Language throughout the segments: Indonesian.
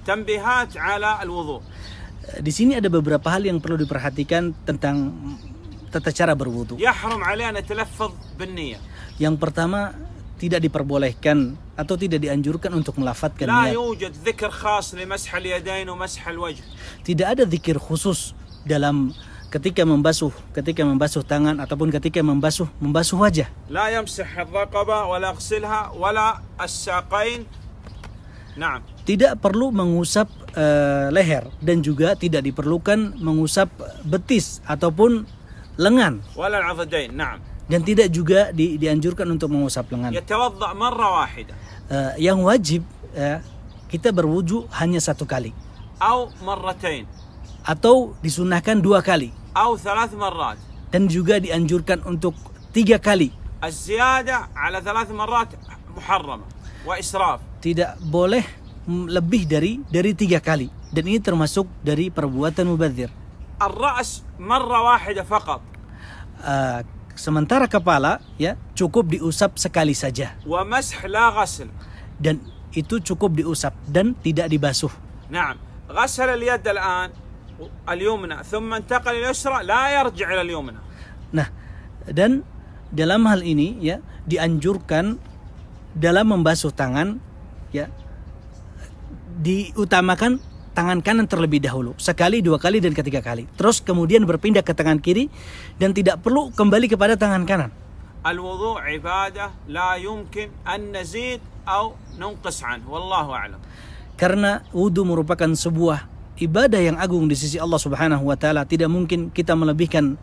Tambihat ala al-wudu. Di sini ada beberapa hal yang perlu diperhatikan tentang tata cara berwudu. Yahram alaina talaffuz bin Yang pertama, tidak diperbolehkan atau tidak dianjurkan untuk melafatkan Tidak ada zikir khusus dalam ketika membasuh, ketika membasuh tangan ataupun ketika membasuh membasuh wajah. La yamsah tidak perlu mengusap uh, leher dan juga tidak diperlukan mengusap betis ataupun lengan. Nah. Dan tidak juga di, dianjurkan untuk mengusap lengan. Uh, yang wajib uh, kita berwudu hanya satu kali. Atau disunahkan dua kali. Dan juga dianjurkan untuk tiga kali. Tidak boleh lebih dari dari tiga kali dan ini termasuk dari perbuatan mubazir. Ar-ra's marra Uh, sementara kepala ya cukup diusap sekali saja. Dan itu cukup diusap dan tidak dibasuh. Naam. al yumna. Nah, dan dalam hal ini ya dianjurkan dalam membasuh tangan ya diutamakan tangan kanan terlebih dahulu sekali dua kali dan ketiga kali terus kemudian berpindah ke tangan kiri dan tidak perlu kembali kepada tangan kanan wallahu a'lam. karena wudhu merupakan sebuah ibadah yang agung di sisi Allah Subhanahu wa taala tidak mungkin kita melebihkan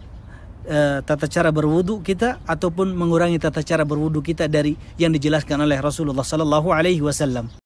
Eh, tata cara berwudu kita ataupun mengurangi tata cara berwudu kita dari yang dijelaskan oleh Rasulullah sallallahu alaihi wasallam.